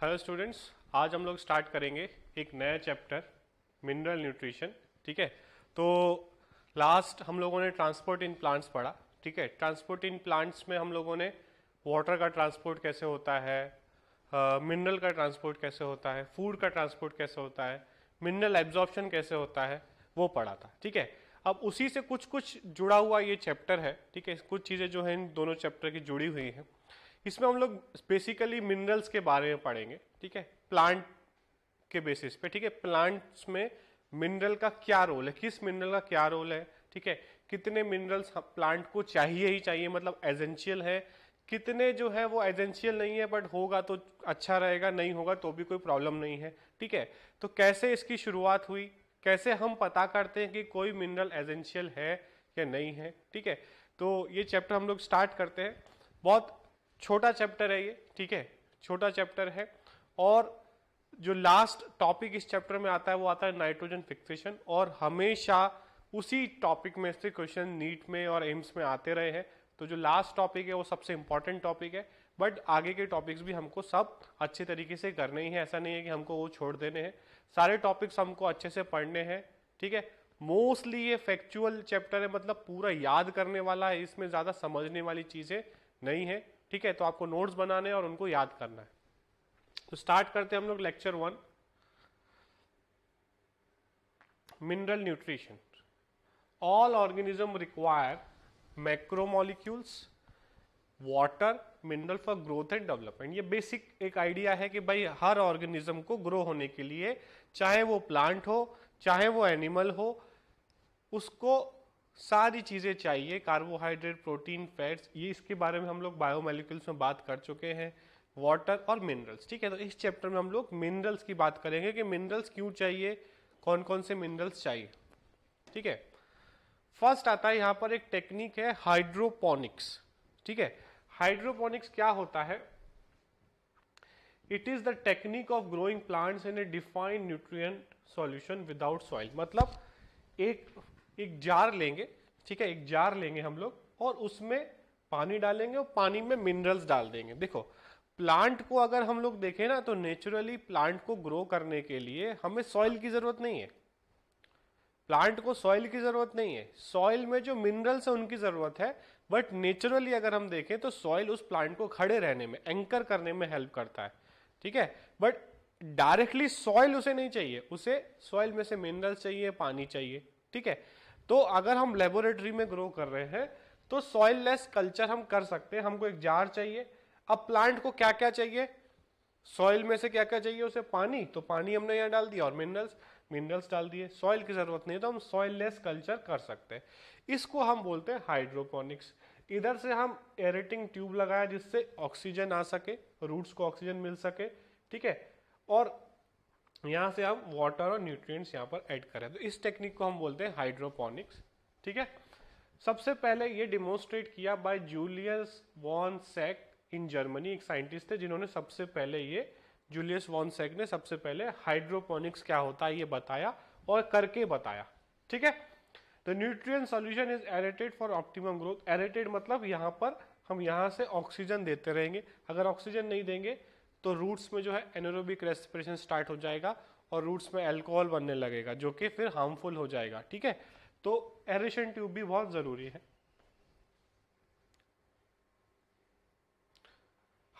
Hello students आज हम लोग स्टार्ट करेंगे एक नया चैप्टर मिनरल न्यूट्रिशन ठीक है तो लास्ट हम लोगों ने ट्रांसपोर्ट इन प्लांट्स पढ़ा ठीक है ट्रांसपोर्ट इन प्लांट्स में हम लोगों ने वाटर का ट्रांसपोर्ट कैसे होता है मिनरल uh, का ट्रांसपोर्ट कैसे होता है फूड का ट्रांसपोर्ट कैसे होता है मिनरल एब्जॉर्प्शन कैसे होता है वो पढ़ा था ठीक है अब उसी से कुछ कुछ जुड़ा हुआ ये चैप्टर है ठीक है कुछ चीज़ें जो है इन दोनों चैप्टर की जुड़ी हुई हैं इसमें हम लोग बेसिकली मिनरल्स के बारे में पढ़ेंगे ठीक है प्लांट के बेसिस पे ठीक है प्लांट्स में मिनरल का क्या रोल है किस मिनरल का क्या रोल है ठीक है कितने मिनरल्स प्लांट को चाहिए ही चाहिए मतलब एजेंशियल है कितने जो है वो एजेंशियल नहीं है बट होगा तो अच्छा रहेगा नहीं होगा तो भी कोई प्रॉब्लम नहीं है ठीक है तो कैसे इसकी शुरुआत हुई कैसे हम पता करते हैं कि कोई मिनरल एजेंशियल है या नहीं है ठीक है तो ये चैप्टर हम लोग स्टार्ट करते हैं बहुत छोटा चैप्टर है ये ठीक है छोटा चैप्टर है और जो लास्ट टॉपिक इस चैप्टर में आता है वो आता है नाइट्रोजन फिक्सेशन और हमेशा उसी टॉपिक में से क्वेश्चन नीट में और एम्स में आते रहे हैं तो जो लास्ट टॉपिक है वो सबसे इंपॉर्टेंट टॉपिक है बट आगे के टॉपिक्स भी हमको सब अच्छे तरीके से करने ही है ऐसा नहीं है कि हमको वो छोड़ देने हैं सारे टॉपिक्स हमको अच्छे से पढ़ने हैं ठीक है मोस्टली ये फैक्चुअल चैप्टर है मतलब पूरा याद करने वाला है इसमें ज़्यादा समझने वाली चीज़ें नहीं है ठीक है तो आपको नोट्स बनाने और उनको याद करना है तो स्टार्ट करते हैं हम लोग lecture one mineral nutrition all organism require macromolecules water mineral for growth and development ये बेसिक एक आइडिया है कि भाई हर ऑर्गेनिज्म को ग्रो होने के लिए चाहे वो प्लांट हो चाहे वो एनिमल हो उसको सारी चीज़ें चाहिए कार्बोहाइड्रेट प्रोटीन फैट्स ये इसके बारे में हम लोग बायोमेलिकल्स में बात कर चुके हैं वाटर और मिनरल्स ठीक है तो इस चैप्टर में हम लोग मिनरल्स की बात करेंगे कि मिनरल्स क्यों चाहिए कौन कौन से मिनरल्स चाहिए ठीक है फर्स्ट आता है यहाँ पर एक टेक्निक है हाइड्रोपोनिक्स ठीक है हाइड्रोपोनिक्स क्या होता है it is the technique of growing plants in a defined nutrient solution without soil मतलब एक एक जार लेंगे ठीक है एक जार लेंगे हम लोग और उसमें पानी डालेंगे और पानी में मिनरल्स डाल देंगे देखो प्लांट को अगर हम लोग देखें ना तो नेचुरली प्लांट को ग्रो करने के लिए हमें सॉइल की ज़रूरत नहीं है प्लांट को सॉइल की ज़रूरत नहीं है सॉइल में जो मिनरल्स है उनकी ज़रूरत है बट नेचुरली अगर हम देखें तो सॉइल उस प्लांट को खड़े रहने में एंकर करने में हेल्प करता है ठीक है बट डायरेक्टली सॉइल उसे नहीं चाहिए उसे सॉइल में से मिनरल्स चाहिए पानी चाहिए ठीक है तो अगर हम लेबोरेटरी में ग्रो कर रहे हैं तो सॉइल लेस कल्चर हम कर सकते हैं हमको एक जार चाहिए अब प्लांट को क्या क्या चाहिए सॉइल में से क्या क्या चाहिए उसे पानी तो पानी हमने यहाँ डाल दिया और मिनरल्स मिनरल्स डाल दिए सॉइल की जरूरत नहीं है तो हम सॉइल लेस कल्चर कर सकते हैं इसको हम बोलते हैं हाइड्रोपोनिक्स इधर से हम एरेटिंग ट्यूब लगाया जिससे ऑक्सीजन आ सके रूट्स को ऑक्सीजन मिल सके ठीक है और यहाँ से आप वाटर और न्यूट्रिएंट्स यहाँ पर ऐड करें तो इस टेक्निक को हम बोलते हैं हाइड्रोपोनिक्स ठीक है सबसे पहले ये डिमोन्स्ट्रेट किया by Julius von Sachs in Germany एक साइंटिस्ट थे जिन्होंने सबसे पहले ये जूलियस वॉन सेक ने सबसे पहले हाइड्रोपोनिक्स क्या होता है ये बताया और करके बताया ठीक है the nutrient solution is aerated for optimum growth aerated मतलब यहाँ पर हम यहाँ से ऑक्सीजन देते रहेंगे अगर ऑक्सीजन नहीं देंगे तो रूट्स में जो है एनोरोबिक रेस्पिरेशन स्टार्ट हो जाएगा और रूट्स में एल्कोहल बनने लगेगा जो कि फिर हार्मफुल हो जाएगा ठीक है तो एरेशन ट्यूब भी बहुत ज़रूरी है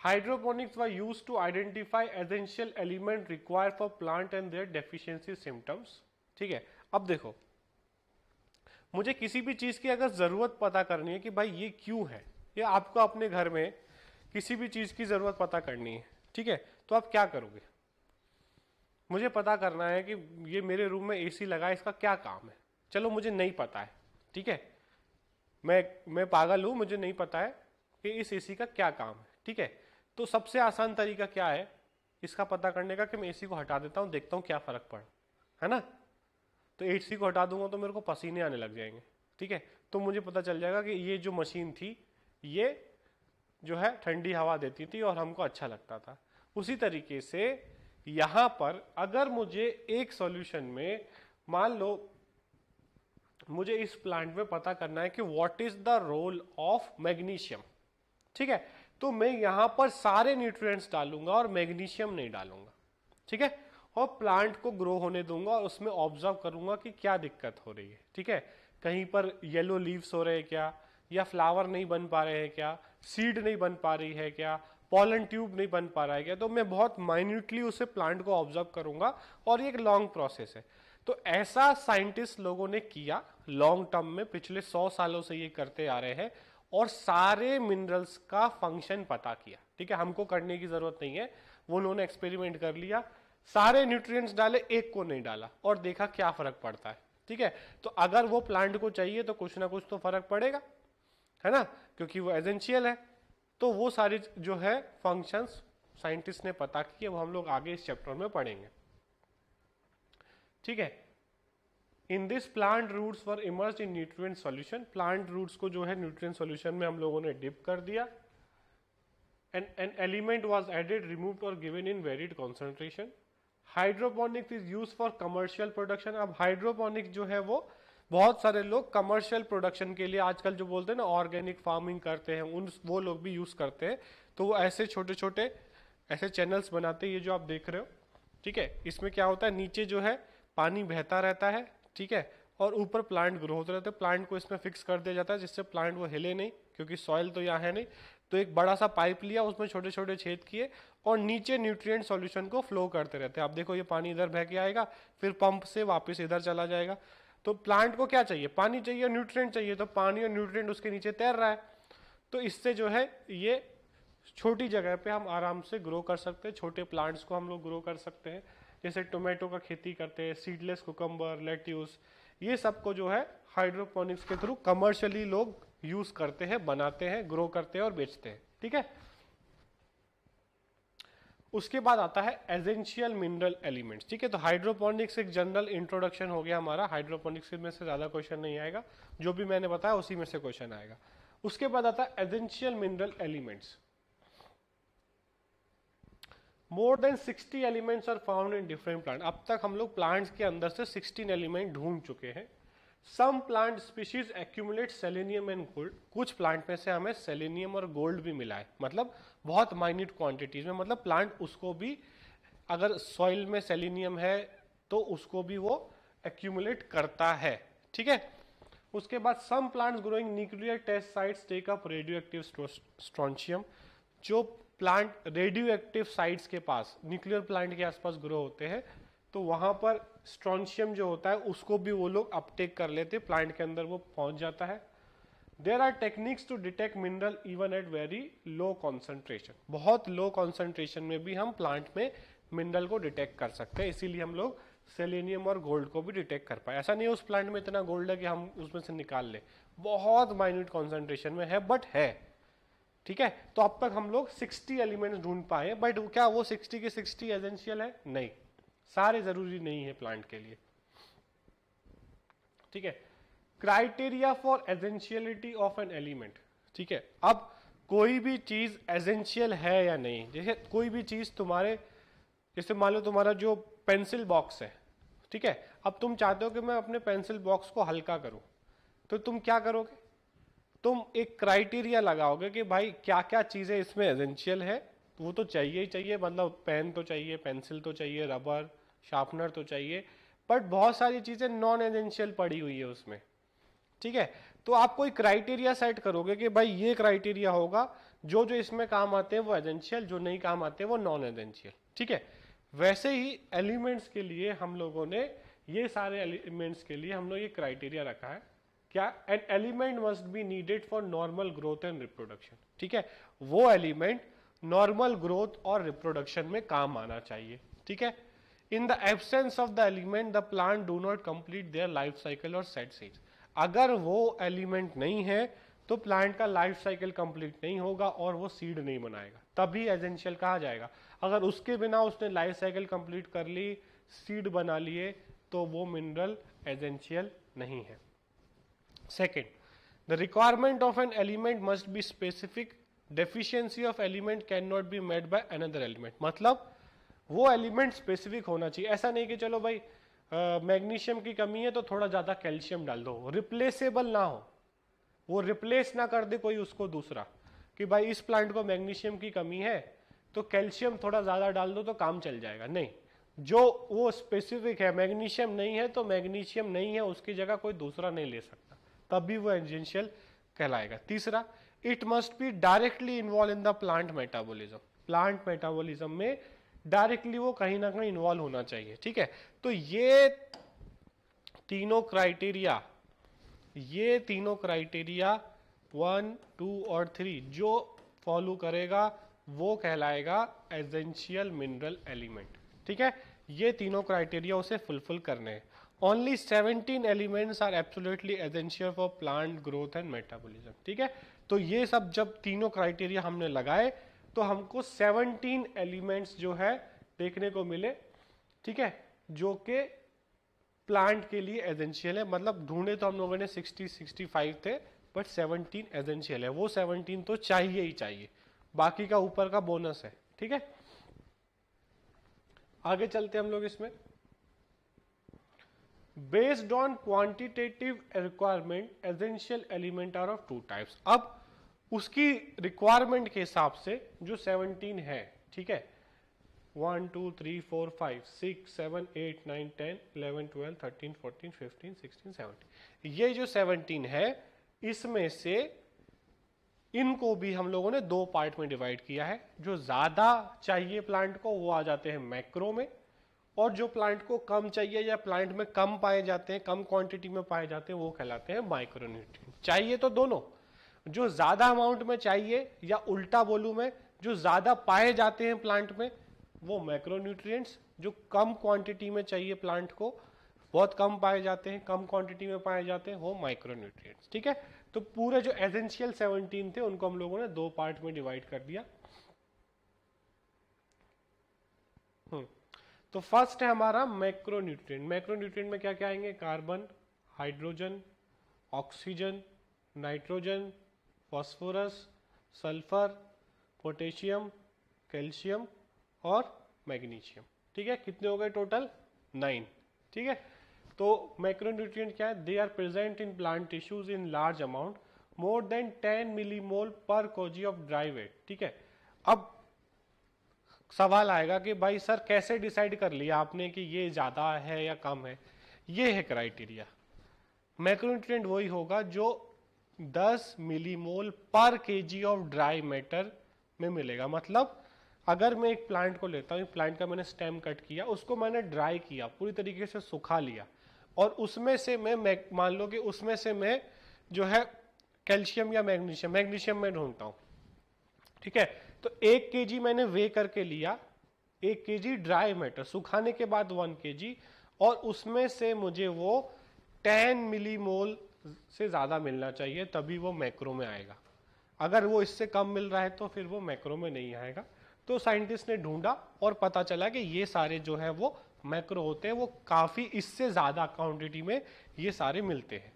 hydroponics why use to identify essential element require for plant and their deficiency symptoms ठीक है अब देखो मुझे किसी भी चीज़ की अगर ज़रूरत पता करनी है कि भाई ये क्यों है ये आपको अपने घर में किसी भी चीज़ की ज़रूरत पता करनी है ठीक है तो आप क्या करोगे मुझे पता करना है कि ये मेरे रूम में एसी लगा है इसका क्या काम है चलो मुझे नहीं पता है ठीक है मैं मैं पागल हूँ मुझे नहीं पता है कि इस एसी का क्या काम है ठीक है तो सबसे आसान तरीका क्या है इसका पता करने का कि मैं एसी को हटा देता हूँ देखता हूँ क्या फ़र्क पड़ है ना तो एसी को हटा दूंगा तो मेरे को पसीने आने लग जाएंगे ठीक है तो मुझे पता चल जाएगा कि ये जो मशीन थी ये जो है ठंडी हवा देती थी और हमको अच्छा लगता था उसी तरीके से यहाँ पर अगर मुझे एक सॉल्यूशन में मान लो मुझे इस प्लांट में पता करना है कि what is the role of magnesium ठीक है तो मैं यहाँ पर सारे न्यूट्रिएंट्स डालूंगा और मैग्नीशियम नहीं डालूंगा ठीक है और प्लांट को ग्रो होने दूंगा और उसमें ऑब्जर्व करूंगा कि क्या दिक्कत हो रही है ठीक है कहीं पर येलो लीव्स हो रहे हैं क्या या फ्लावर नहीं बन पा रहे हैं क्या सीड नहीं बन पा रही है क्या पॉलन ट्यूब नहीं बन पा रहा है क्या तो मैं बहुत माइन्यूटली उसे प्लांट को ऑब्जर्व करूंगा और ये एक लॉन्ग प्रोसेस है तो ऐसा साइंटिस्ट लोगों ने किया लॉन्ग टर्म में पिछले सौ सालों से ये करते आ रहे हैं और सारे मिनरल्स का फंक्शन पता किया ठीक है हमको करने की जरूरत नहीं है वो उन्होंने एक्सपेरिमेंट कर लिया सारे न्यूट्रिएंट्स डाले एक को नहीं डाला और देखा क्या फर्क पड़ता है ठीक है तो अगर वो प्लांट को चाहिए तो कुछ ना कुछ तो फर्क पड़ेगा है ना क्योंकि वो एजेंशियल है तो वो सारी जो है फंक्शंस साइंटिस्ट ने पता किए वो हम लोग आगे इस चैप्टर में पढ़ेंगे ठीक है in this plant roots for emerge in nutrient solution plant roots को जो है न्यूट्रिएंट सॉल्यूशन में हम लोगों ने डिप कर दिया and an element was added removed और given in varied concentration hydroponics is use for commercial production अब हाइड्रोपोनिक्स जो है वो बहुत सारे लोग कमर्शियल प्रोडक्शन के लिए आजकल जो बोलते हैं ना ऑर्गेनिक फार्मिंग करते हैं उन वो लोग भी यूज़ करते हैं तो वो ऐसे छोटे छोटे ऐसे चैनल्स बनाते हैं ये जो आप देख रहे हो ठीक है इसमें क्या होता है नीचे जो है पानी बहता रहता है ठीक है और ऊपर प्लांट ग्रो होते रहते हैं प्लांट को इसमें फिक्स कर दिया जाता है जिससे प्लांट वो हिले नहीं क्योंकि सॉइल तो यहाँ है नहीं तो एक बड़ा सा पाइप लिया उसमें छोटे छोटे छेद किए और नीचे न्यूट्रिएंट सॉल्यूशन को फ्लो करते रहते हैं आप देखो ये पानी इधर बह के आएगा फिर पंप से वापस इधर चला जाएगा तो प्लांट को क्या चाहिए पानी चाहिए और न्यूट्रिएंट चाहिए तो पानी और न्यूट्रिएंट उसके नीचे तैर रहा है तो इससे जो है ये छोटी जगह पे हम आराम से ग्रो कर सकते हैं छोटे प्लांट्स को हम लोग ग्रो कर सकते हैं जैसे टोमेटो का खेती करते हैं सीडलेस कोकम्बर लेट्यूस ये सब को जो है हाइड्रोपोनिक्स के थ्रू कमर्शली लोग यूज़ करते हैं बनाते हैं ग्रो करते हैं और बेचते हैं ठीक है उसके बाद आता है एजेंशियल मिनरल एलिमेंट्स ठीक है तो हाइड्रोपोनिक्स एक जनरल इंट्रोडक्शन हो गया हमारा हाइड्रोपोनिक्स में से ज़्यादा क्वेश्चन नहीं आएगा जो भी मैंने बताया उसी में से क्वेश्चन आएगा उसके बाद आता है essential mineral elements more than 60 elements are found in different plant अब तक हम लोग प्लांट्स के अंदर से 16 एलिमेंट ढूंढ चुके हैं some plant species accumulate selenium and gold कुछ प्लांट में से हमें सेलेनियम और गोल्ड भी मिला है मतलब बहुत माइन्यूट क्वांटिटीज में मतलब प्लांट उसको भी अगर सॉइल में सेलेनियम है तो उसको भी वो एक्यूमुलेट करता है ठीक है उसके बाद some plants growing nuclear test sites take up radioactive strontium जो प्लांट रेडियो एक्टिव साइट्स के पास न्यूक्लियर प्लांट के आसपास ग्रो होते हैं तो वहां पर स्ट्रॉन्शियम जो होता है उसको भी वो लोग अपटेक कर लेते प्लांट के अंदर वो पहुंच जाता है there are techniques to detect mineral even at very low concentration बहुत लो कॉन्सेंट्रेशन में भी हम प्लांट में मिनरल को डिटेक्ट कर सकते हैं इसीलिए हम लोग सेलेनियम और गोल्ड को भी डिटेक्ट कर पाए ऐसा नहीं है उस प्लांट में इतना गोल्ड है कि हम उसमें से निकाल लें बहुत माइन्यूट कॉन्सेंट्रेशन में है बट है ठीक है तो अब तक हम लोग 60 एलिमेंट्स ढूंढ पाए बट क्या वो 60 के 60 एजेंशियल है नहीं सारे जरूरी नहीं है प्लांट के लिए ठीक है criteria for essentiality of an element ठीक है अब कोई भी चीज एजेंशियल है या नहीं जैसे कोई भी चीज तुम्हारे जैसे मान लो तुम्हारा जो पेंसिल बॉक्स है ठीक है अब तुम चाहते हो कि मैं अपने पेंसिल बॉक्स को हल्का करूं तो तुम क्या करोगे तुम एक क्राइटेरिया लगाओगे कि भाई क्या क्या चीज़ें इसमें एजेंशियल है वो तो चाहिए ही चाहिए मतलब पेन तो चाहिए पेंसिल तो चाहिए रबर शार्पनर तो चाहिए बट बहुत सारी चीज़ें नॉन एजेंशियल पड़ी हुई है उसमें ठीक है तो आप कोई क्राइटेरिया सेट करोगे कि भाई ये क्राइटेरिया होगा जो जो इसमें काम आते हैं वो एजेंशियल जो नहीं काम आते हैं वो नॉन एजेंशियल ठीक है वैसे ही एलिमेंट्स के लिए हम लोगों ने ये सारे एलिमेंट्स के लिए हम लोग ये क्राइटेरिया रखा है क्या an element must be needed for normal growth and reproduction ठीक है वो एलिमेंट नॉर्मल ग्रोथ और रिप्रोडक्शन में काम आना चाहिए ठीक है in the absence of the element the plant do not complete their life cycle और सेट सीज अगर वो एलिमेंट नहीं है तो प्लांट का लाइफ साइकिल कंप्लीट नहीं होगा और वो सीड नहीं बनाएगा तभी एजेंशियल कहा जाएगा अगर उसके बिना उसने लाइफ साइकिल कंप्लीट कर ली सीड बना लिए तो वो मिनरल एजेंशियल नहीं है second the requirement of an element must be specific deficiency of element can not be made by another element मतलब वो एलिमेंट स्पेसिफिक होना चाहिए ऐसा नहीं कि चलो भाई मैग्नीशियम की कमी है तो थोड़ा ज़्यादा कैल्शियम डाल दो रिप्लेसेबल ना हो वो रिप्लेस ना कर दे कोई उसको दूसरा कि भाई इस प्लांट को मैग्नीशियम की कमी है तो कैल्शियम थोड़ा ज़्यादा डाल दो तो काम चल जाएगा नहीं जो वो स्पेसिफिक है मैग्नीशियम नहीं है तो मैग्नीशियम नहीं है उसकी जगह कोई दूसरा नहीं ले सकता तब भी वो एजेंशियल कहलाएगा तीसरा it must be directly involve in the plant metabolism plant metabolism में डायरेक्टली वो कहीं ना कहीं इन्वॉल्व होना चाहिए ठीक है तो ये तीनों क्राइटेरिया ये तीनों क्राइटेरिया वन टू और थ्री जो फॉलो करेगा वो कहलाएगा एजेंशियल मिनरल एलिमेंट ठीक है ये तीनों क्राइटेरिया उसे फुलफिल करने हैं only 17 elements are absolutely essential for plant growth and metabolism ठीक है तो ये सब जब तीनों क्राइटेरिया हमने लगाए तो हमको 17 एलिमेंट्स जो है देखने को मिले ठीक है जो कि प्लांट के लिए एजेंशियल है मतलब ढूंढे तो हम लोगों ने 60 65 थे बट 17 एजेंशियल है वो 17 तो चाहिए ही चाहिए बाकी का ऊपर का बोनस है ठीक है आगे चलते हम लोग इसमें based on quantitative requirement essential element are of two types अब उसकी रिक्वायरमेंट के हिसाब से जो 17 है ठीक है one two three four five six seven eight nine ten eleven twelve thirteen fourteen fifteen sixteen seventeen ये जो सेवनटीन है इसमें से इनको भी हम लोगों ने दो पार्ट में डिवाइड किया है जो ज़्यादा चाहिए प्लांट को वो आ जाते हैं मैक्रो में और जो प्लांट को कम चाहिए या प्लांट में कम पाए जाते हैं कम क्वांटिटी में पाए जाते हैं वो कहलाते हैं माइक्रो चाहिए तो दोनों जो ज़्यादा अमाउंट में चाहिए या उल्टा बोलू मैं जो ज़्यादा पाए जाते हैं प्लांट में वो मैक्रोन्यूट्रिएंट्स जो कम क्वांटिटी में चाहिए प्लांट को बहुत कम पाए जाते हैं कम क्वांटिटी में पाए जाते हैं वो माइक्रोन्यूट्रिएंट्स ठीक है तो पूरे जो एसेंशियल 17 थे उनको हम लोगों ने दो पार्ट में डिवाइड कर दिया हम्म, तो फर्स्ट है हमारा मैक्रोन्यूट्रिएंट मैक्रोन्यूट्रिएंट में क्या क्या आएंगे carbon hydrogen oxygen nitrogen phosphorus sulphur potassium calcium और मैग्नीशियम ठीक है कितने हो गए टोटल नाइन ठीक है तो माइक्रोन्यूट्रिएंट क्या है they are present in plant tissues in large amount more than ten millimole per kg of dry weight ठीक है अब सवाल आएगा कि भाई सर कैसे डिसाइड कर लिया आपने कि ये ज़्यादा है या कम है ये है क्राइटेरिया माइक्रोन्यूट्रिएंट वही होगा जो 10 मिलीमोल पर केजी ऑफ ड्राई मैटर में मिलेगा मतलब अगर मैं एक प्लांट को लेता हूँ एक प्लांट का मैंने स्टेम कट किया उसको मैंने ड्राई किया पूरी तरीके से सुखा लिया और उसमें से मैं मान लो कि उसमें से मैं जो है कैल्शियम या मैग्नीशियम मैग्नीशियम में ढूंढता हूँ ठीक है तो एक के मैंने वे करके लिया एक के ड्राई मैटर सुखाने के बाद वन के और उसमें से मुझे वो टेन मिलीमोल से ज़्यादा मिलना चाहिए तभी वो मैक्रो में आएगा अगर वो इससे कम मिल रहा है तो फिर वो मैक्रो में नहीं आएगा तो साइंटिस्ट ने ढूंढा और पता चला कि ये सारे जो है वो मैक्रो होते हैं वो काफ़ी इससे ज़्यादा क्वान्टिटी में ये सारे मिलते हैं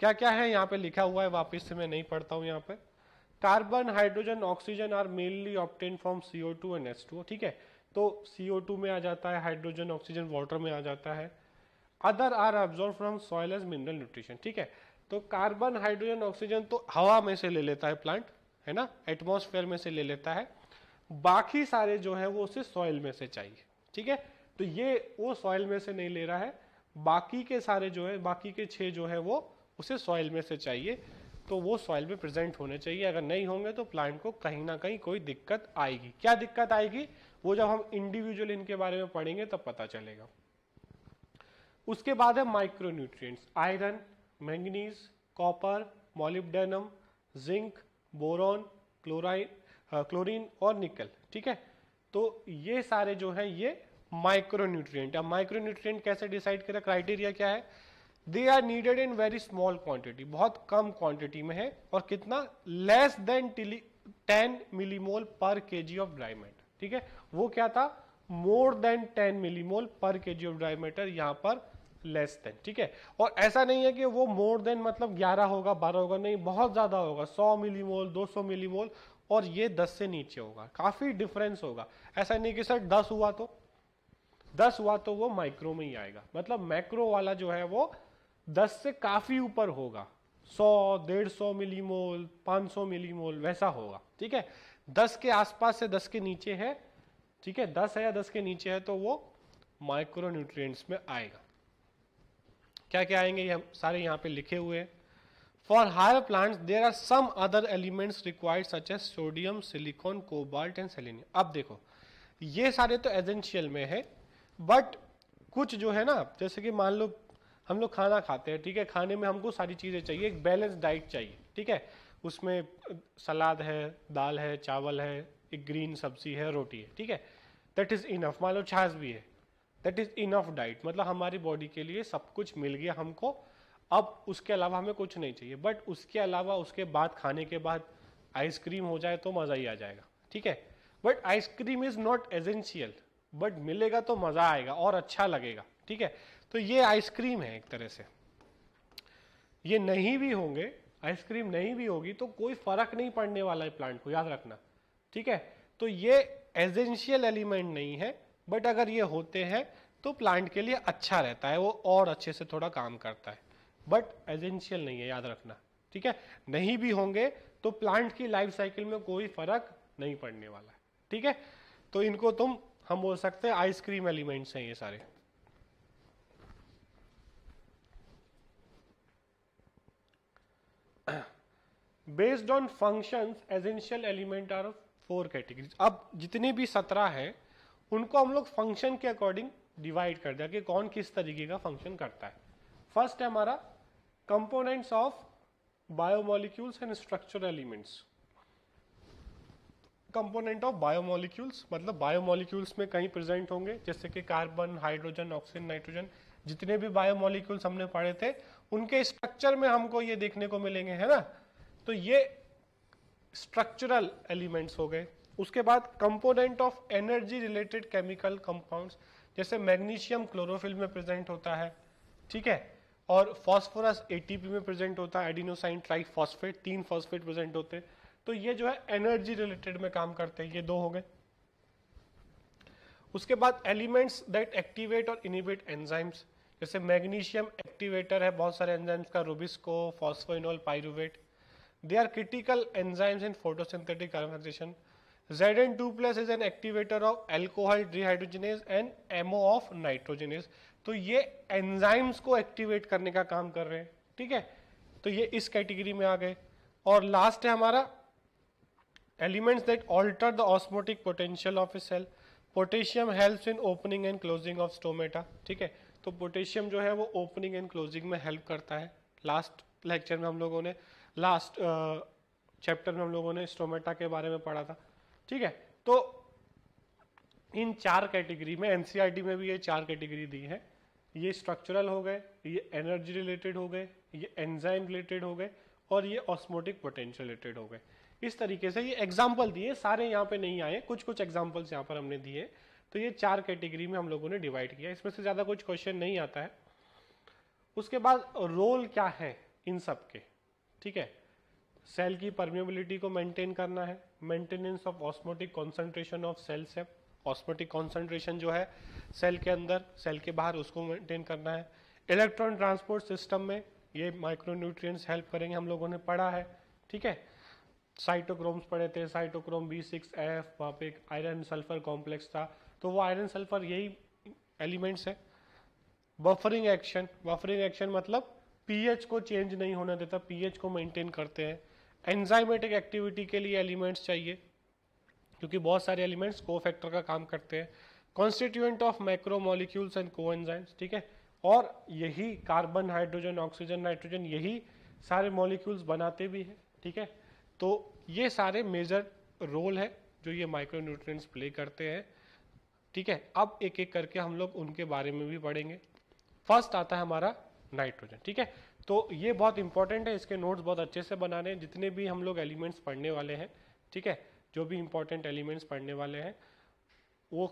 क्या क्या है यहाँ पे लिखा हुआ है वापस से मैं नहीं पढ़ता हूँ यहाँ पे carbon hydrogen oxygen are mainly obtained from C O two and S two ठीक है तो सी ओ टू में आ जाता है हाइड्रोजन ऑक्सीजन वाटर में आ जाता है other are absorbed from soil as mineral nutrition ठीक है तो कार्बन हाइड्रोजन ऑक्सीजन तो हवा में से ले लेता है प्लांट है ना एटमोसफेयर में से ले लेता है बाकी सारे जो है वो उसे सॉइल में से चाहिए ठीक है तो ये वो सॉइल में से नहीं ले रहा है बाकी के सारे जो है बाकी के छह जो है वो उसे सॉइल में से चाहिए तो वो सॉइल में प्रेजेंट होने चाहिए अगर नहीं होंगे तो प्लांट को कहीं ना कहीं कोई दिक्कत आएगी क्या दिक्कत आएगी वो जब हम इंडिविजुअल इनके बारे में पढ़ेंगे तब पता चलेगा उसके बाद है micronutrients iron manganese copper molybdenum zinc boron chlorine chlorine और निकल ठीक है तो ये सारे जो है ये माइक्रोन्यूट्रिएंट अब माइक्रोन्यूट्रिएंट कैसे डिसाइड करें क्राइटेरिया क्या है they are needed in very small quantity बहुत कम क्वांटिटी में है और कितना लेस देन टिली ten millimole per K ji of dry matter ठीक है वो क्या था मोर than ten millimole per K ji of dry matter यहां पर लेस देन ठीक है और ऐसा नहीं है कि वो मोर देन मतलब 11 होगा 12 होगा नहीं बहुत ज़्यादा होगा 100 मिलीमोल 200 मिलीमोल और ये 10 से नीचे होगा काफ़ी डिफरेंस होगा ऐसा नहीं कि सर 10 हुआ तो 10 हुआ तो वो माइक्रो में ही आएगा मतलब मैक्रो वाला जो है वो 10 से काफ़ी ऊपर होगा 100 डेढ़ सौ मिलीमोल 500 मिलीमोल वैसा होगा ठीक है दस के आसपास से दस के नीचे है ठीक है दस है या दस के नीचे है तो वो माइक्रो न्यूट्रिय में आएगा क्या क्या आएंगे ये सारे यहाँ पे लिखे हुए हैं for higher plants there are some other elements required such as sodium silicon cobalt and selenium अब देखो ये सारे तो एजेंशियल में है बट कुछ जो है ना जैसे कि मान लो हम लोग खाना खाते हैं ठीक है खाने में हमको सारी चीज़ें चाहिए एक बैलेंस डाइट चाहिए ठीक है उसमें सलाद है दाल है चावल है एक ग्रीन सब्जी है रोटी है ठीक है दैट इज़ इनफ मान लो छाछ भी है दैट इज इनफ डाइट मतलब हमारी बॉडी के लिए सब कुछ मिल गया हमको अब उसके अलावा हमें कुछ नहीं चाहिए बट उसके अलावा उसके बाद खाने के बाद आइसक्रीम हो जाए तो मज़ा ही आ जाएगा ठीक है but ice cream is not essential but मिलेगा तो मज़ा आएगा और अच्छा लगेगा ठीक है तो ये आइसक्रीम है एक तरह से ये नहीं भी होंगे आइसक्रीम नहीं भी होगी तो कोई फर्क नहीं पड़ने वाला है प्लांट को याद रखना ठीक है तो ये एजेंशियल एलिमेंट नहीं है बट अगर ये होते हैं तो प्लांट के लिए अच्छा रहता है वो और अच्छे से थोड़ा काम करता है बट एजेंशियल नहीं है याद रखना ठीक है नहीं भी होंगे तो प्लांट की लाइफ साइकिल में कोई फर्क नहीं पड़ने वाला है ठीक है तो इनको तुम हम बोल सकते हैं आइसक्रीम एलिमेंट्स हैं ये सारे based on functions essential element are four categories अब जितने भी सत्रह हैं उनको हम लोग फंक्शन के अकॉर्डिंग डिवाइड कर दिया कि कौन किस तरीके का फंक्शन करता है फर्स्ट है हमारा components of biomolecules and structure elements component of biomolecules मतलब बायोमोलिक्यूल्स में कहीं प्रेजेंट होंगे जैसे कि कार्बन हाइड्रोजन ऑक्सीजन नाइट्रोजन जितने भी बायोमोलिक्यूल्स हमने पढ़े थे उनके स्ट्रक्चर में हमको ये देखने को मिलेंगे है ना तो ये स्ट्रक्चरल एलिमेंट्स हो गए उसके बाद component of energy related chemical compounds जैसे मैग्नीशियम क्लोरोफिल में प्रेजेंट होता है ठीक है और फास्फोरस एटीपी में प्रेजेंट होता है एडिनोसाइन ट्राइफॉस्फेट तीन फॉस्फेट प्रेजेंट होते हैं तो ये जो है एनर्जी रिलेटेड में काम करते हैं ये दो हो गए उसके बाद एलिमेंट्स दैट एक्टिवेट और इनिबिट एंजाइम्स जैसे मैग्नीशियम एक्टिवेटर है बहुत सारे एंजाइम्स का rubisco phosphoenol pyruvate they are critical enzymes in photosynthetic carbonization Zn2 is an activator of alcohol dehydrogenase and MO of nitrogenase. तो ये एंजाइम्स को एक्टिवेट करने का काम कर रहे हैं ठीक है तो ये इस कैटेगरी में आ गए और लास्ट है हमारा elements that alter the osmotic potential of a cell potassium helps in opening and closing of stomata ठीक है तो पोटेशियम जो है वो ओपनिंग एंड क्लोजिंग में हेल्प करता है लास्ट लेक्चर में हम लोगों ने लास्ट चैप्टर में हम लोगों ने स्टोमेटा के बारे में पढ़ा था ठीक है तो इन चार कैटेगरी में एनसीईआरटी e में भी ये चार कैटेगरी दी है ये स्ट्रक्चरल हो गए ये एनर्जी रिलेटेड हो गए ये एंजाइम रिलेटेड हो गए और ये ऑस्मोटिक पोटेंशियल रिलेटेड हो गए इस तरीके से ये एग्जाम्पल दिए सारे यहाँ पे नहीं आए कुछ कुछ एग्जाम्पल्स यहाँ पर हमने दिए तो ये चार कैटेगरी में हम लोगों ने डिवाइड किया इसमें से ज़्यादा कुछ क्वेश्चन नहीं आता है उसके बाद रोल क्या है इन सब के ठीक है सेल की परमेबिलिटी को मेंटेन करना है maintenance of osmotic concentration of cells है ऑस्मोटिक कॉन्सेंट्रेशन जो है सेल के अंदर सेल के बाहर उसको मेंटेन करना है इलेक्ट्रॉन ट्रांसपोर्ट सिस्टम में ये माइक्रोन्यूट्रिएंट्स हेल्प करेंगे हम लोगों ने पढ़ा है ठीक है साइटोक्रोम्स पढ़े थे साइटोक्रोम बी सिक्स एफ वहाँ पे एक आयरन सल्फर कॉम्प्लेक्स था तो वो आयरन सल्फर यही एलिमेंट्स है बफरिंग एक्शन बफरिंग एक्शन मतलब पीएच को चेंज नहीं होने देता पीएच को मेंटेन करते हैं एंजाइमेटिक एक्टिविटी के लिए एलिमेंट्स चाहिए क्योंकि बहुत सारे एलिमेंट्स को फैक्टर का काम करते हैं constituent of macro and coenzymes ठीक है और यही कार्बन हाइड्रोजन ऑक्सीजन नाइट्रोजन यही सारे मॉलिक्यूल्स बनाते भी हैं ठीक है तो ये सारे मेजर रोल है जो ये माइक्रो न्यूट्रिएंट्स प्ले करते हैं ठीक है अब एक एक करके हम लोग उनके बारे में भी पढ़ेंगे फर्स्ट आता है हमारा नाइट्रोजन ठीक है तो ये बहुत इंपॉर्टेंट है इसके नोट्स बहुत अच्छे से बनाने हैं जितने भी हम लोग एलिमेंट्स पढ़ने वाले हैं ठीक है जो भी इंपॉर्टेंट एलिमेंट्स पढ़ने वाले हैं वो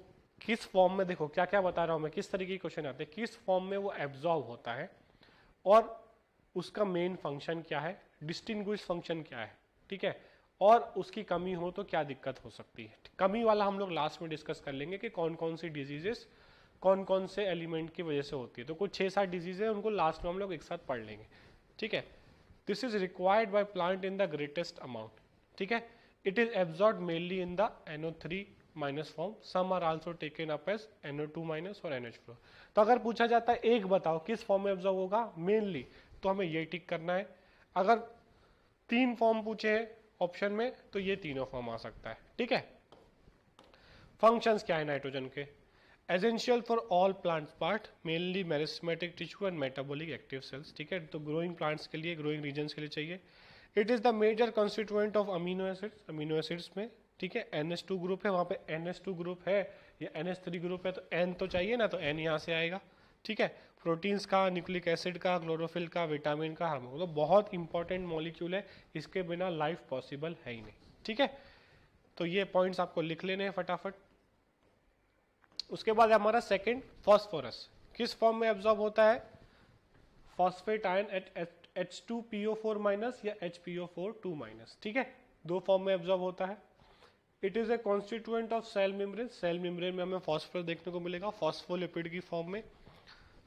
किस फॉर्म में देखो क्या क्या बता रहा हूँ मैं किस तरीके के क्वेश्चन आते हैं किस फॉर्म में वो एब्जॉर्व होता है और उसका मेन फंक्शन क्या है डिस्टिंग्विश फंक्शन क्या है ठीक है और उसकी कमी हो तो क्या दिक्कत हो सकती है कमी वाला हम लोग लास्ट में डिस्कस कर लेंगे कि कौन कौन सी डिजीजेस कौन कौन से एलिमेंट की वजह से होती है तो कुछ छः सात डिजीज़ है उनको लास्ट में हम लोग एक साथ पढ़ लेंगे ठीक है this is required by plant in the greatest amount ठीक है absorb mainly in the N O three minus form some are are taken up as N O two minus और NH4 तो अगर पूछा जाता है एक बताओ किस फॉर्म में एब्जॉर्व होगा मेनली तो हमें ये टिक करना है अगर तीन फॉर्म पूछे हैं ऑप्शन में तो ये तीनों फॉर्म आ सकता है ठीक है फंक्शंस क्या है नाइट्रोजन के essential for all plant part mainly meristematic tissue and metabolic active cells ठीक है तो ग्रोइंग प्लांट्स के लिए ग्रोइंग रीजन्स के लिए चाहिए it is the major constituent of amino acids amino acids में ठीक है एन एस टू ग्रुप है वहाँ पे एन एस टू ग्रुप है या एन एस थ्री ग्रुप है तो एन तो चाहिए ना तो एन यहाँ से आएगा ठीक है प्रोटीन्स का न्यूक्लिक एसिड का क्लोरोफिल का विटामिन का हार्मोन मतलब तो बहुत इंपॉर्टेंट मॉलिक्यूल है इसके बिना लाइफ पॉसिबल है ही नहीं ठीक है तो ये पॉइंट्स आपको लिख लेने हैं फटाफट उसके बाद हमारा सेकेंड फॉस्फोरस किस फॉर्म में एब्जॉर्ब होता है phosphate ion at H two P O four minus या H P O four two minus ठीक है दो फॉर्म में एब्जॉर्ब होता है it is a constituent of cell membrane cell membrane में हमें फॉस्फोरस देखने को मिलेगा फॉस्फोलिपिड की फॉर्म में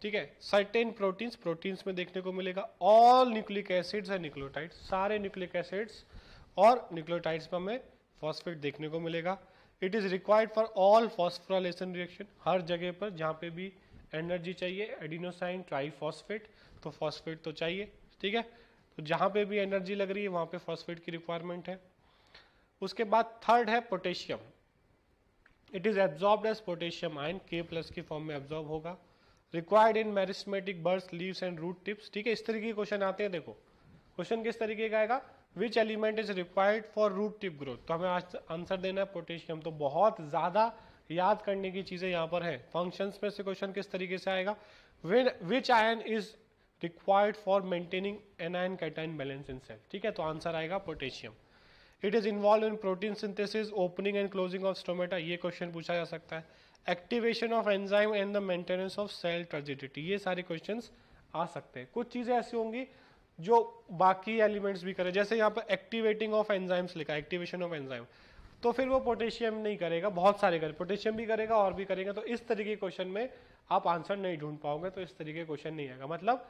ठीक है सर्टेन प्रोटीन्स प्रोटीन्स में देखने को मिलेगा all nucleic acids and nucleotides सारे न्यूक्लिक एसिड्स और न्यूक्लियोटाइड्स में हमें फॉस्फेट देखने को मिलेगा it is required for all phosphorylation reaction हर जगह पर जहाँ पे भी एनर्जी चाहिए एडिनोसाइन ट्राईफॉस्फेट तो फॉस्फेट तो चाहिए ठीक है तो जहाँ पे भी एनर्जी लग रही है वहाँ पे फॉस्फेट की रिक्वायरमेंट है उसके बाद थर्ड है potassium it is absorb as potassium ion K plus के फॉर्म में एब्जॉर्ब होगा required in meristematic buds leaves and root tips ठीक है इस तरीके के क्वेश्चन आते हैं देखो क्वेश्चन किस तरीके का आएगा which element is required for root tip growth तो हमें आज आंसर देना है पोटेशियम तो बहुत ज़्यादा याद करने की चीज़ें यहाँ पर है फंक्शंस में से क्वेश्चन किस तरीके से आएगा when which ion is required for maintaining anion cation balance in cell ठीक है तो आंसर आएगा potassium it is involve in protein synthesis opening and closing of stomata ये क्वेश्चन पूछा जा सकता है activation of enzyme and the maintenance of cell turgidity ये सारे क्वेश्चन आ सकते हैं कुछ चीज़ें ऐसी होंगी जो बाकी एलिमेंट्स भी करे जैसे यहाँ पर एक्टिवेटिंग ऑफ एंजाइम्स लिखा एक्टिवेशन ऑफ एंजाइम तो फिर वो पोटेशियम नहीं करेगा बहुत सारे करेगा पोटेशियम भी करेगा और भी करेगा तो इस तरीके क्वेश्चन में आप आंसर नहीं ढूंढ पाओगे तो इस तरीके क्वेश्चन नहीं आएगा मतलब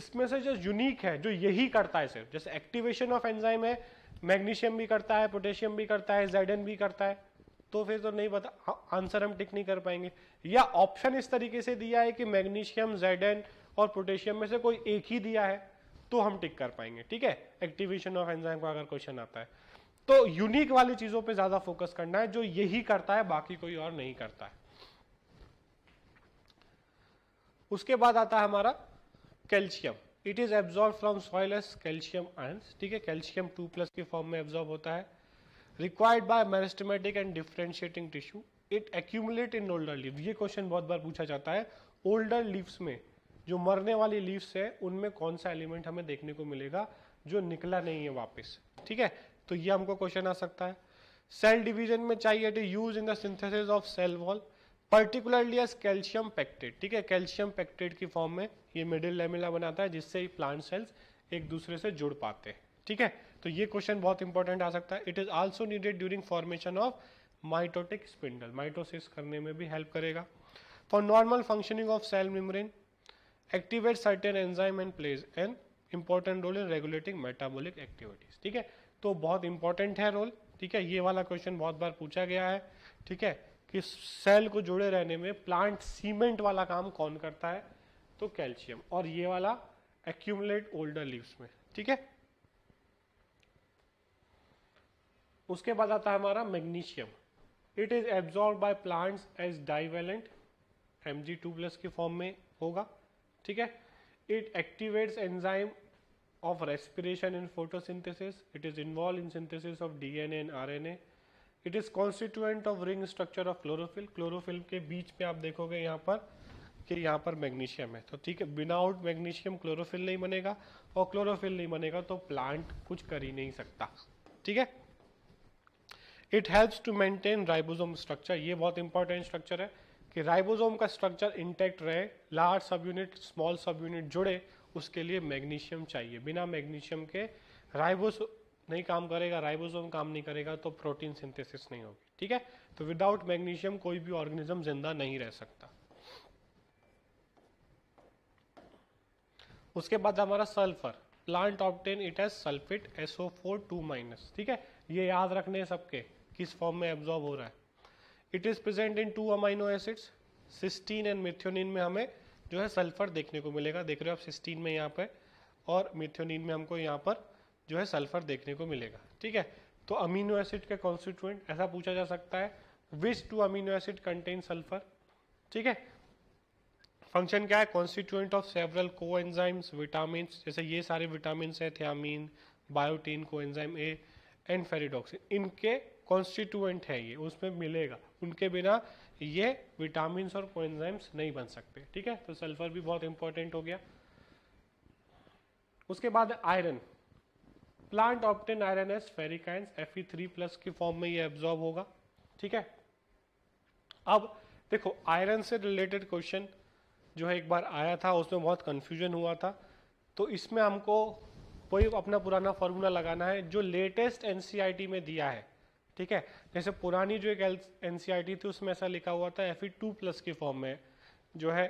इसमें से जो यूनिक है जो यही करता है सिर्फ जैसे एक्टिवेशन ऑफ एंजाइम है मैग्नीशियम भी करता है पोटेशियम भी करता है जेड भी करता है तो फिर तो नहीं पता आंसर हाँ, हम टिक नहीं कर पाएंगे या ऑप्शन इस तरीके से दिया है कि मैग्नीशियम जेड और पोटेशियम में से कोई एक ही दिया है तो हम टिक कर पाएंगे ठीक है एक्टिवेशन ऑफ एंजाइम का अगर क्वेश्चन आता है तो यूनिक वाली चीजों पे ज्यादा फोकस करना है जो यही करता है बाकी कोई और नहीं करता है उसके बाद आता है हमारा calcium it is absorb from soil as calcium ions ठीक है कैल्शियम टू प्लस के फॉर्म में एब्जॉर्ब होता है required by meristematic and differentiating tissue it accumulate in older leave ये क्वेश्चन बहुत बार पूछा जाता है ओल्डर लीव्स में जो मरने वाली लीव्स है उनमें कौन सा एलिमेंट हमें देखने को मिलेगा जो निकला नहीं है वापस ठीक है तो ये हमको क्वेश्चन आ सकता है सेल डिवीजन में चाहिए to use in the synthesis of cell wall particularly as calcium pectate ठीक है कैल्शियम पैक्टेड की फॉर्म में ये मिडिल लेमिला बनाता है जिससे प्लांट सेल्स एक दूसरे से जुड़ पाते हैं ठीक है तो ये क्वेश्चन बहुत इंपॉर्टेंट आ सकता है it is also needed during formation of mitotic spindle mitosis करने में भी हेल्प करेगा for normal functioning of cell membrane activate certain enzyme and plays an important role in regulating metabolic activities ठीक है तो बहुत इंपॉर्टेंट है रोल ठीक है ये वाला क्वेश्चन बहुत बार पूछा गया है ठीक है कि सेल को जुड़े रहने में प्लांट सीमेंट वाला काम कौन करता है तो कैल्शियम और ये वाला एक्यूमुलेट ओल्डर लीव्स में ठीक है उसके बाद आता है हमारा magnesium it is absorb by plants as divalent M G two plus के फॉर्म में होगा ठीक है it activates enzyme of respiration in photosynthesis it is involve in synthesis of D DNA and A it is constituent of ring structure of chlorophyll chlorophyll के बीच में आप देखोगे यहां पर कि यहां पर मैग्नीशियम है तो ठीक है विदाउट मैग्नीशियम क्लोरोफिल नहीं बनेगा और क्लोरोफिल नहीं बनेगा तो प्लांट कुछ कर ही नहीं सकता ठीक है it helps to maintain ribosome structure ये बहुत इंपॉर्टेंट स्ट्रक्चर है कि राइबोसोम का स्ट्रक्चर इंटैक्ट रहे large subunit small subunit जुड़े उसके लिए मैग्नीशियम चाहिए बिना मैग्नीशियम के राइबोस नहीं काम करेगा राइबोसोम काम नहीं करेगा तो प्रोटीन सिंथेसिस नहीं होगी ठीक है तो विदाउट मैग्नीशियम कोई भी ऑर्गेनिज्म जिंदा नहीं रह सकता उसके बाद हमारा sulphur plant obtain it as sulphate S O four two minus ठीक है ये याद रखने सबके किस फॉर्म में एब्जॉर्ब हो रहा है it is present in two amino acids cysteine and methionine में हमें जो है सल्फर देखने को मिलेगा देख रहे हो आप सिस्टीन में यहाँ पर और मिथ्योनिन में हमको यहाँ पर जो है सल्फर देखने को मिलेगा ठीक है तो अमीनो एसिड के कॉन्स्टिट्यूएंट ऐसा पूछा जा सकता है which two amino acid contain sulphur ठीक है फंक्शन क्या है constituent of several coenzymes vitamin जैसे ये सारे विटामिन है thiamine biotin coenzyme A and ferredoxin इनके कॉन्स्टिट्यूएंट है ये उसमें मिलेगा उनके बिना ये विटामिन और कोएंजाइम्स नहीं बन सकते ठीक है तो सल्फर भी बहुत इंपॉर्टेंट हो गया उसके बाद iron plant obtain iron as ferric ions F three plus के फॉर्म में ये एब्जॉर्ब होगा ठीक है अब देखो आयरन से रिलेटेड क्वेश्चन जो है एक बार आया था उसमें बहुत कंफ्यूजन हुआ था तो इसमें हमको कोई अपना पुराना फॉर्मूला लगाना है जो लेटेस्ट एनसीईआरटी में दिया है ठीक है जैसे पुरानी जो एक एन e थी उसमें ऐसा लिखा हुआ था एफ ई टू प्लस के फॉर्म में जो है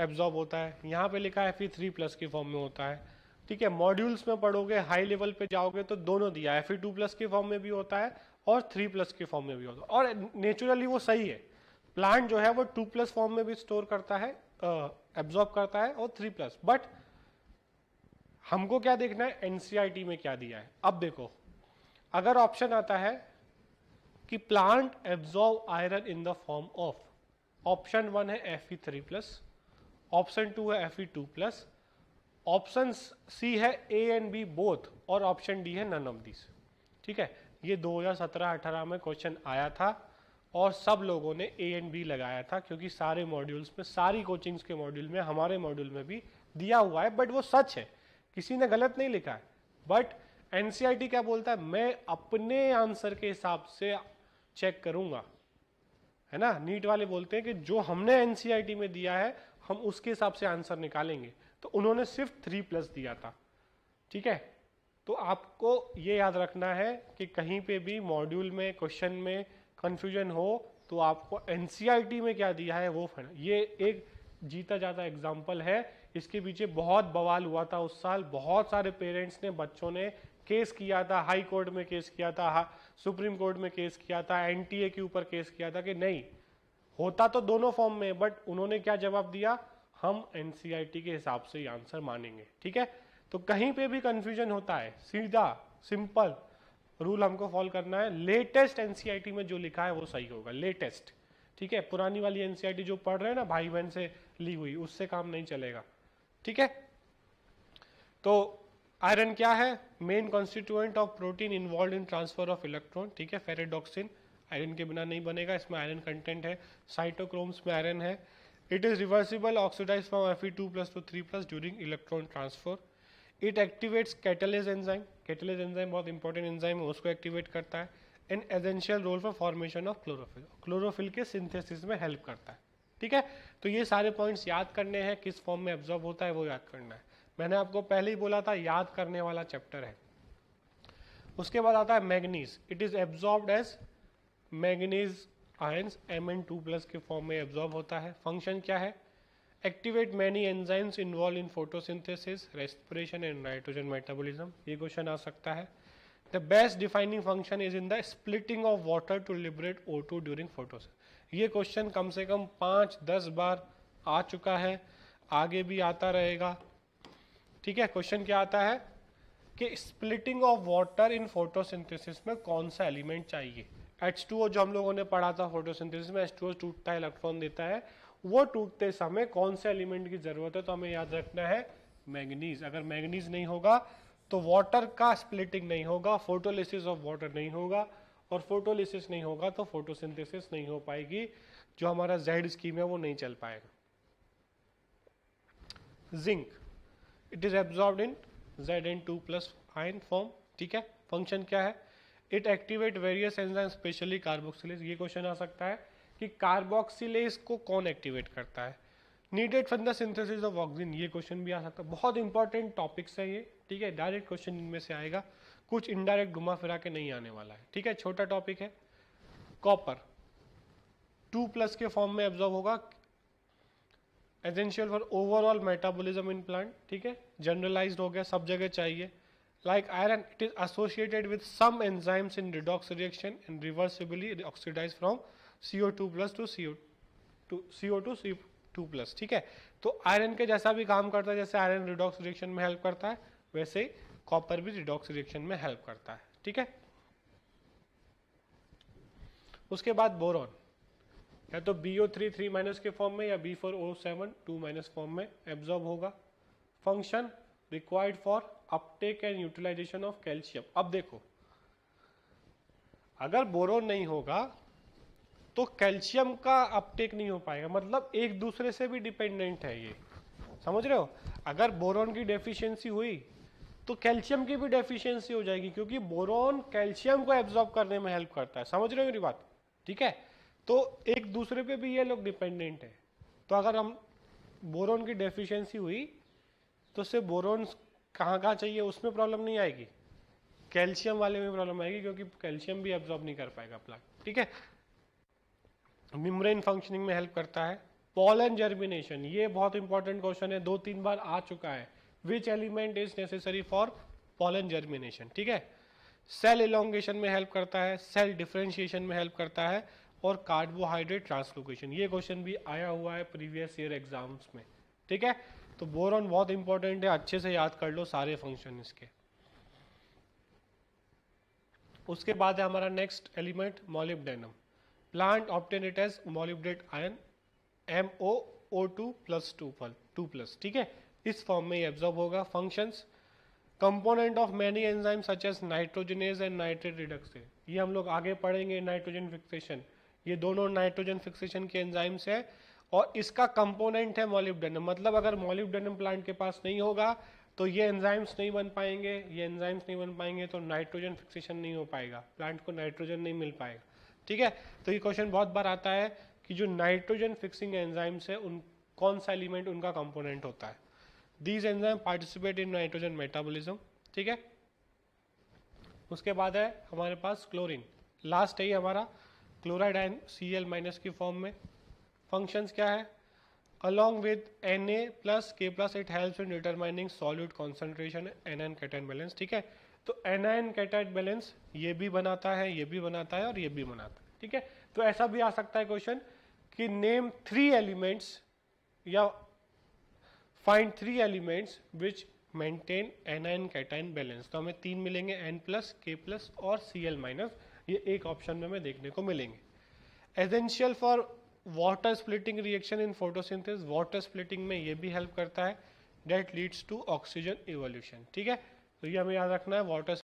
एब्जॉर्ब होता है यहाँ पे लिखा है एफ ई थ्री प्लस के फॉर्म में होता है ठीक है मॉड्यूल्स में पढ़ोगे हाई लेवल पे जाओगे तो दोनों दिया एफ ई टू प्लस के फॉर्म में भी होता है और थ्री प्लस के फॉर्म में भी होता है और नेचुरली वो सही है प्लांट जो है वो टू प्लस फॉर्म में भी स्टोर करता है एब्जॉर्ब करता है और थ्री प्लस बट हमको क्या देखना है एनसीआईटी e में क्या दिया है अब देखो अगर ऑप्शन आता है कि plant absorb iron in the form of option one है F E three plus option two है F E two plus option C है ए एंड बी बोथ और ऑप्शन डी है नन ऑफ दिस ठीक है ये 2017-18 में क्वेश्चन आया था और सब लोगों ने ए एंड बी लगाया था क्योंकि सारे मॉड्यूल्स में सारी कोचिंग्स के मॉड्यूल में हमारे मॉड्यूल में भी दिया हुआ है बट वो सच है किसी ने गलत नहीं लिखा है बट एनसीईआरटी क्या बोलता है मैं अपने आंसर के हिसाब से चेक करूंगा है ना नीट वाले बोलते हैं कि जो हमने एनसीआरटी में दिया है हम उसके हिसाब से आंसर निकालेंगे तो उन्होंने सिर्फ थ्री प्लस दिया था ठीक है तो आपको ये याद रखना है कि कहीं पे भी मॉड्यूल में क्वेश्चन में कंफ्यूजन हो तो आपको एनसीईआरटी में क्या दिया है वो फंड ये एक जीता जाता एग्जाम्पल है इसके पीछे बहुत बवाल हुआ था उस साल बहुत सारे पेरेंट्स ने बच्चों ने केस किया था हाई कोर्ट में केस किया था सुप्रीम कोर्ट में केस किया था एनटीए के ऊपर केस किया था कि नहीं होता तो दोनों फॉर्म में बट उन्होंने क्या जवाब दिया हम एनसीआईटी के हिसाब से आंसर मानेंगे ठीक है तो कहीं पे भी कंफ्यूजन होता है सीधा सिंपल रूल हमको फॉलो करना है लेटेस्ट एनसीआईटी में जो लिखा है वो सही होगा लेटेस्ट ठीक है पुरानी वाली एनसीआईटी जो पढ़ रहे हैं ना भाई बहन से ली हुई उससे काम नहीं चलेगा ठीक है तो आयरन क्या है main constituent of protein involve in transfer of electron ठीक है फेरेडॉक्सिन आयरन के बिना नहीं बनेगा इसमें आयरन कंटेंट है साइटोक्रोम्स में आयरन है it is reversible oxidise from F two plus to three plus during electron transfer it activates catalase enzyme catalase enzyme बहुत इंपॉर्टेंट एंजाइम है उसको एक्टिवेट करता है and essential role for formation of chlorophyll chlorophyll के synthesis में help करता है ठीक है तो ये सारे पॉइंट्स याद करने हैं किस फॉर्म में एब्जॉर्ब होता है वो याद करना है मैंने आपको पहले ही बोला था याद करने वाला चैप्टर है उसके बाद आता है manganese it is absorb as manganese ions M N two plus के फॉर्म में एब्जॉर्ब होता है फंक्शन क्या है activate many enzymes involve in photosynthesis respiration and nitrogen metabolism ये क्वेश्चन आ सकता है the best defining function is in the splitting of water to liberate O two during photos ये क्वेश्चन कम से कम पाँच दस बार आ चुका है आगे भी आता रहेगा ठीक है क्वेश्चन क्या आता है कि splitting of water in photosynthesis में कौन सा एलिमेंट चाहिए एच टू ओ जो हम लोगों ने पढ़ा था फोटोसिंथेसिस में एच टू ओ टूटता है इलेक्ट्रॉन देता है वो टूटते समय कौन से एलिमेंट की जरूरत है तो हमें याद रखना है मैंगनीज अगर मैंगनीज नहीं होगा तो वाटर का स्प्लिटिंग नहीं होगा फोटोलिसिस ऑफ वाटर नहीं होगा और फोटोलिसिस नहीं होगा तो फोटोसिंथेसिस नहीं हो पाएगी जो हमारा जेड स्कीम है वो नहीं चल पाएगा zinc it is absorb in Z N two plus ion form ठीक है फंक्शन क्या है it activate various enzyme specially carboxylase ये क्वेश्चन आ सकता है कि कार्बोक्सिलेज को कौन एक्टिवेट करता है needed for the synthesis of oxygen ये क्वेश्चन भी आ सकता है बहुत इंपॉर्टेंट टॉपिक्स है ये ठीक है डायरेक्ट क्वेश्चन इनमें से आएगा कुछ इनडायरेक्ट घुमा फिरा के नहीं आने वाला है ठीक है छोटा टॉपिक है कॉपर टू प्लस के फॉर्म में एब्जॉर्व होगा essential for overall metabolism in plant ठीक है जनरलाइज हो गया सब जगह चाहिए like iron it is associated enzymes in redox reaction and reversibly oxidise from C O two plus to C O two C O two C two plus ठीक है तो आयरन के जैसा भी काम करता है जैसे आयरन रिडॉक्स रिएक्शन में हेल्प करता है वैसे ही कॉपर भी रिडॉक्स रिएक्शन में हेल्प करता है ठीक है उसके बाद बोरॉन या तो B O three three minus के फॉर्म में या B four O seven two minus form में एब्जॉर्ब होगा function required for uptake and utilisation of calcium अब देखो अगर बोरोन नहीं होगा तो कैल्शियम का अपटेक नहीं हो पाएगा मतलब एक दूसरे से भी डिपेंडेंट है ये समझ रहे हो अगर बोरोन की डेफिशिएंसी हुई तो कैल्शियम की भी डेफिशिएंसी हो जाएगी क्योंकि बोरोन कैल्शियम को एब्जॉर्ब करने में हेल्प करता है समझ रहे हो मेरी बात ठीक है तो एक दूसरे पे भी ये लोग डिपेंडेंट है तो अगर हम बोरोन की डेफिशिएंसी हुई तो उससे बोरोन कहाँ कहाँ चाहिए उसमें प्रॉब्लम नहीं आएगी कैल्शियम वाले में प्रॉब्लम आएगी क्योंकि कैल्शियम भी एब्जॉर्ब नहीं कर पाएगा प्लांट ठीक है मिम्ब्रेन फंक्शनिंग में हेल्प करता है पॉलन जर्मिनेशन ये बहुत इंपॉर्टेंट क्वेश्चन है दो तीन बार आ चुका है which element is necessary for pollen germination ठीक है सेल इलोंगेशन में हेल्प करता है सेल डिफ्रेंशिएशन में हेल्प करता है और कार्बोहाइड्रेट ट्रांसलोकेशन ये क्वेश्चन भी आया हुआ है प्रीवियस ईयर एग्जाम्स में ठीक है तो बोरॉन बहुत इंपॉर्टेंट है अच्छे से याद कर लो सारे फंक्शन इसके उसके बाद है हमारा next element molybdenum plant obtain it as molybdate ion M O O two plus two full two plus ठीक है इस फॉर्म में ये एब्जॉर्ब होगा functions component of many enzyme such as nitrogenase and nitrate reductase ये हम लोग आगे पढ़ेंगे नाइट्रोजन फिक्सेशन ये दोनों नाइट्रोजन फिक्सेशन के एंजाइम्स है और इसका कंपोनेंट है मॉलिब्डेनम मतलब अगर मॉलिब्डेनम प्लांट के पास नहीं होगा तो ये एंजाइम्स नहीं बन पाएंगे ये एंजाइम्स नहीं बन पाएंगे तो नाइट्रोजन फिक्सेशन नहीं हो पाएगा प्लांट को नाइट्रोजन नहीं मिल पाएगा ठीक है तो ये क्वेश्चन बहुत बार आता है कि जो नाइट्रोजन फिक्सिंग एंजाइम्स है उन कौन सा एलिमेंट उनका कंपोनेंट होता है these enzyme participate in nitrogen metabolism ठीक है उसके बाद है हमारे पास क्लोरीन लास्ट है ही हमारा chloride ion C L minus की फॉर्म में फंक्शन क्या है along with N A plus K plus it help in determining solute concentration anion cation balance ठीक है तो एन एन कैटन बैलेंस ये भी बनाता है ये भी बनाता है और ये भी बनाता है ठीक है तो ऐसा भी आ सकता है क्वेश्चन कि नेम थ्री एलिमेंट्स या find three elements which maintain anion cation balance तो हमें तीन मिलेंगे एन प्लस के प्लस और सी एल माइनस ये एक ऑप्शन में हमें देखने को मिलेंगे essential for water splitting reaction in photosynthesis water splitting में ये भी हेल्प करता है that leads to oxygen evolution ठीक है तो ये हमें याद रखना है वाटर